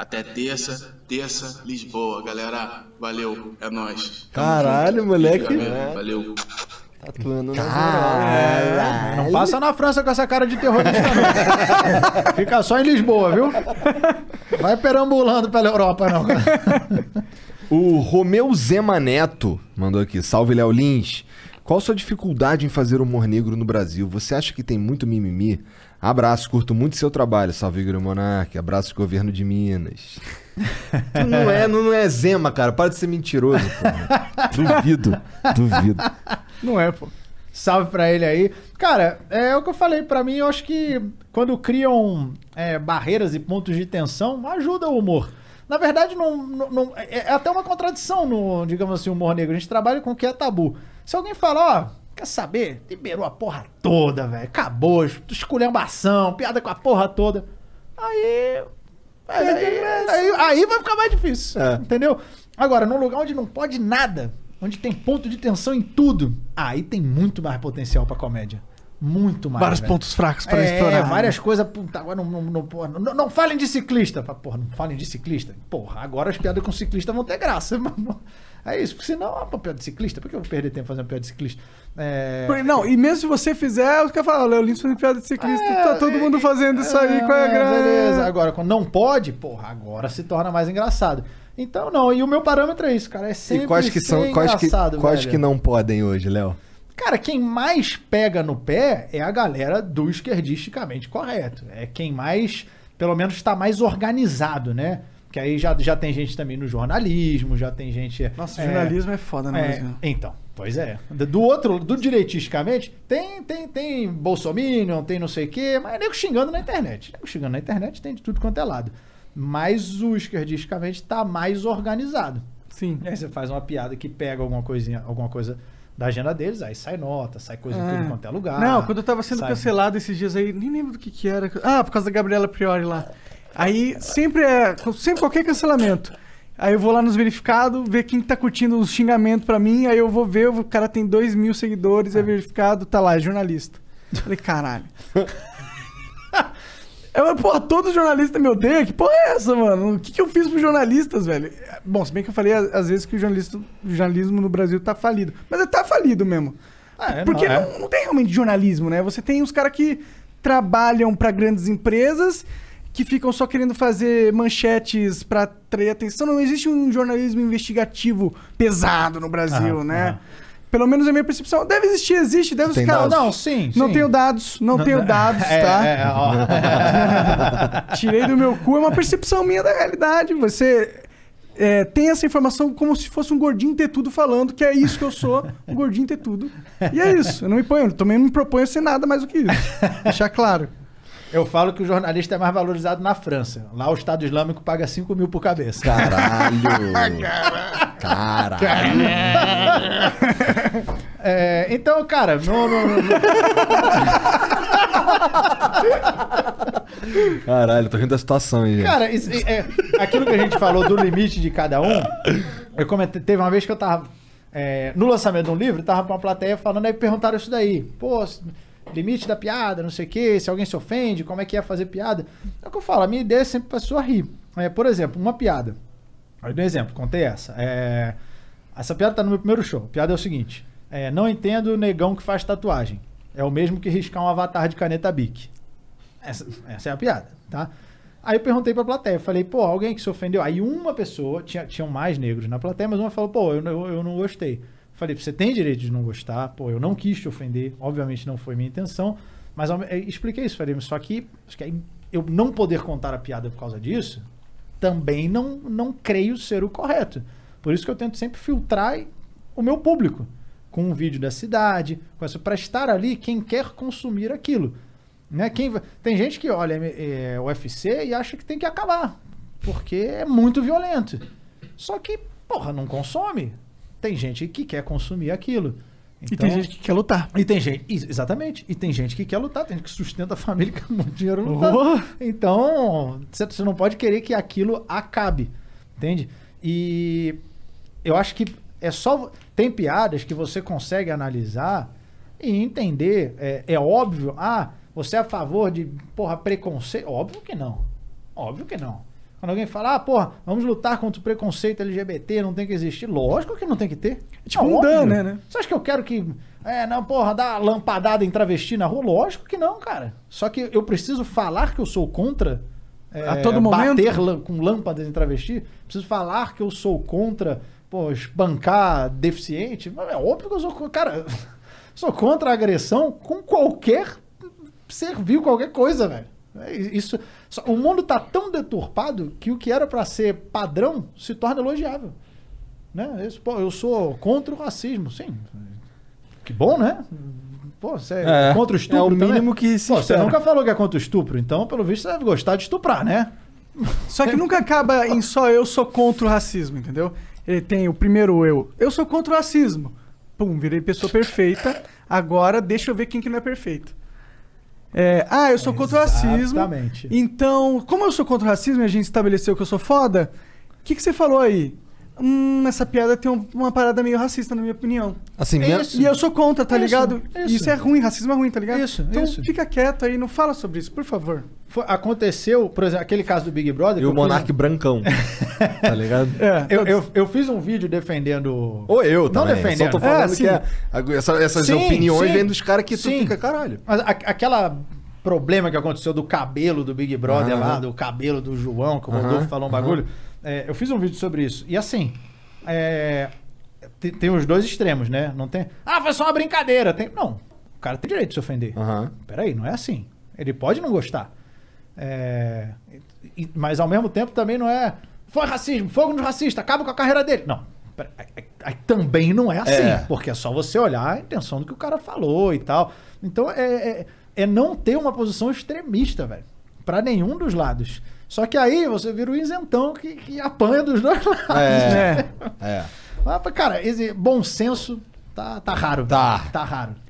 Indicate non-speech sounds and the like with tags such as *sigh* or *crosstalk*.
Até terça, terça, Lisboa, galera. Valeu, é nóis. Caralho, moleque. Valeu. valeu. Tatuando tá Caralho. Não passa na França com essa cara de terrorista, não. *laughs* Fica só em Lisboa, viu? Vai perambulando pela Europa, não. O Romeu Zema Neto mandou aqui. Salve, Léo Lins. Qual sua dificuldade em fazer humor negro no Brasil? Você acha que tem muito mimimi? Abraço, curto muito seu trabalho. Salve, Igor Monarque. Abraço, governo de Minas. *laughs* não, é, não, não é zema, cara. Para de ser mentiroso, *laughs* Duvido, duvido. Não é, pô. Salve pra ele aí. Cara, é o que eu falei. Pra mim, eu acho que quando criam é, barreiras e pontos de tensão, ajuda o humor. Na verdade, não, não, não é, é até uma contradição no, digamos assim, humor negro. A gente trabalha com o que é tabu. Se alguém falar, ó, quer saber? Liberou a porra toda, velho. Acabou, esculhambação, piada com a porra toda. Aí. Aí, aí, aí vai ficar mais difícil. É. Entendeu? Agora, num lugar onde não pode nada, onde tem ponto de tensão em tudo, aí tem muito mais potencial pra comédia. Muito mais. Vários pontos fracos para é, explorar. Né? Várias né? coisas. Puta, agora não não, não, não, não, falem de ciclista. Porra, não falem de ciclista. Porra, agora as piadas com ciclista vão ter graça. *laughs* Mano. É isso, porque senão é uma piada de ciclista. Por que eu vou perder tempo fazendo piada de ciclista? É... Não, e mesmo se você fizer, os caras falam, Léo Lins fazendo piada de ciclista, tá é, tá todo mundo fazendo isso aí, qual é a grana? Beleza, agora, quando não pode, porra, agora se torna mais engraçado. Então, não, e o meu parâmetro é isso, cara, é sempre e quais que são, quais que, quais que não podem hoje, Léo? Cara, quem mais pega no pé é a galera do esquerdisticamente correto. É quem mais, pelo menos, está mais organizado, né? Que aí já, já tem gente também no jornalismo, já tem gente. Nossa, é, jornalismo é foda, né? É, então, pois é. Do outro, do direitisticamente, tem tem tem Bolsominion, tem não sei o quê, mas é nego xingando na internet. Nego xingando na internet tem de tudo quanto é lado. Mas o esquerdisticamente tá mais organizado. Sim. E aí você faz uma piada que pega alguma coisinha, alguma coisa da agenda deles, aí sai nota, sai coisa é. em tudo é. quanto é lugar. Não, quando eu tava sendo sai... cancelado esses dias aí, nem lembro do que que era. Ah, por causa da Gabriela Priori lá. Aí sempre é. Sempre qualquer cancelamento. Aí eu vou lá nos verificados, ver quem tá curtindo os xingamentos pra mim, aí eu vou ver, o cara tem dois mil seguidores, é verificado, tá lá, é jornalista. Eu falei, caralho. *laughs* Eu, porra, todo jornalista me odeia? Que porra é essa, mano? O que, que eu fiz pros jornalistas, velho? Bom, se bem que eu falei às vezes que o, jornalista, o jornalismo no Brasil tá falido. Mas é, tá falido mesmo. Ah, é, Porque não, é. não, não tem realmente jornalismo, né? Você tem os caras que trabalham para grandes empresas que ficam só querendo fazer manchetes para atrair atenção. Não existe um jornalismo investigativo pesado no Brasil, né? Pelo menos a minha percepção. Deve existir, existe, deve os caras. Não, sim. Não tenho dados, não, não tenho *laughs* é, dados, é, tá? É, ó. *laughs* Tirei do meu cu, é uma percepção minha da realidade. Você é, tem essa informação como se fosse um gordinho ter tudo falando, que é isso que eu sou, um gordinho ter tudo. E é isso, eu não me ponho, eu também não me proponho a ser nada mais do que isso. Deixar claro. Eu falo que o jornalista é mais valorizado na França. Lá o Estado Islâmico paga 5 mil por cabeça. Caralho! *laughs* Caralho! Caralho. *laughs* É, então, cara, não. não, não, Caralho, tô rindo da situação aí. Cara, isso, é, aquilo que a gente falou do limite de cada um, eu comentei, teve uma vez que eu tava. É, no lançamento de um livro, tava pra uma plateia falando, aí perguntaram isso daí. Pô, limite da piada, não sei o quê, se alguém se ofende, como é que ia é fazer piada. É o que eu falo, a minha ideia é sempre pra pessoa rir. É, por exemplo, uma piada. Aí um exemplo, contei essa. É, essa piada tá no meu primeiro show. A piada é o seguinte: é, não entendo o negão que faz tatuagem. É o mesmo que riscar um avatar de caneta bic. Essa, essa é a piada, tá? Aí eu perguntei pra plateia, falei, pô, alguém que se ofendeu. Aí uma pessoa, tinha, tinham mais negros na plateia, mas uma falou, pô, eu, eu, eu não gostei. Falei, você tem direito de não gostar, pô, eu não quis te ofender, obviamente não foi minha intenção, mas eh, expliquei isso, falei, só que, que eu não poder contar a piada por causa disso, também não, não creio ser o correto. Por isso que eu tento sempre filtrar o meu público, com um vídeo da cidade, com essa, para estar ali quem quer consumir aquilo. Né? Quem, tem gente que olha é, o UFC e acha que tem que acabar, porque é muito violento. Só que, porra, não consome. Tem gente que quer consumir aquilo. Então, e tem então, gente que quer lutar. E tem gente, exatamente. E tem gente que quer lutar, tem gente que sustenta a família *laughs* com muito dinheiro lutando. Oh. Uhum. Então, você não pode querer que aquilo acabe, entende? E eu acho que é só. Tem piadas que você consegue analisar e entender. É, é óbvio, ah, você é a favor de, porra, preconceito? Óbvio que não. Óbvio que não. Quando alguém fala, ah, porra, vamos lutar contra o preconceito LGBT, não tem que existir. Lógico que não tem que ter. É tipo não, um dano, né, né? Você acha que eu quero que. É, não, porra, dar lampadada em travesti na rua? Lógico que não, cara. Só que eu preciso falar que eu sou contra. É, a todo momento. Bater com lâmpadas em travesti. Preciso falar que eu sou contra, pô, espancar deficiente. É óbvio que eu sou. Cara, *laughs* sou contra a agressão com qualquer serviu qualquer coisa, velho. É isso, o mundo está tão deturpado que o que era para ser padrão se torna elogiável. Né? Isso, pô, eu sou contra o racismo, sim. Que bom, né? Pô, você é, é contra o estupro. É o mínimo que se pô, Você nunca falou que é contra o estupro, então, pelo visto, você deve gostar de estuprar, né? Só que nunca acaba em só eu sou contra o racismo, entendeu? Ele tem o primeiro eu. Eu sou contra o racismo. Pum, virei pessoa perfeita. Agora deixa eu ver quem que não é perfeito. É, ah, eu sou contra o racismo. Exatamente. Então, como eu sou contra o racismo e a gente estabeleceu que eu sou foda, o que, que você falou aí? Hum, essa piada tem uma parada meio racista, na minha opinião. Assim, mesmo. E eu sou contra, tá Isso, ligado? isso. Isso. é ruim, racismo é ruim, tá ligado? Isso, então isso. fica quieto aí, não fala sobre isso, por favor. Foi- aconteceu, por exemplo, aquele caso do Big Brother. e o Monarque brancão. *laughs* *laughs* tá ligado? É, eu, eu, eu, fiz um vídeo defendendo. Ou eu também. Não defendendo. Eu só tô falando é, que é, essa, essas sim, opiniões sim, vêm dos caras que sim. tu fica, caralho. Mas a, aquela problema que aconteceu do cabelo do Big Brother uhum. lá, do cabelo do João, que o Rodolfo uhum. falou um bagulho. Uhum. eu fiz um vídeo sobre isso. E assim, é, tem, tem os dois extremos, né? Não tem. Ah, foi só uma brincadeira. Tem... Não, o cara tem direito de se ofender. Uhum. Peraí, não é assim. Ele pode não gostar. É... Mas ao mesmo tempo também não é. Foi racismo, fogo no racista, acaba com a carreira dele. Não. aí, também não é, é. assim, é. porque é só você olhar a intenção do que o cara falou e tal. Então é, é, é não ter uma posição extremista, velho. Pra nenhum dos lados. Só que aí você vira o isentão que, que apanha dos dois *laughs* lados. É. Né? é. Mas, cara, esse bom senso tá, tá raro. Tá. Tá raro.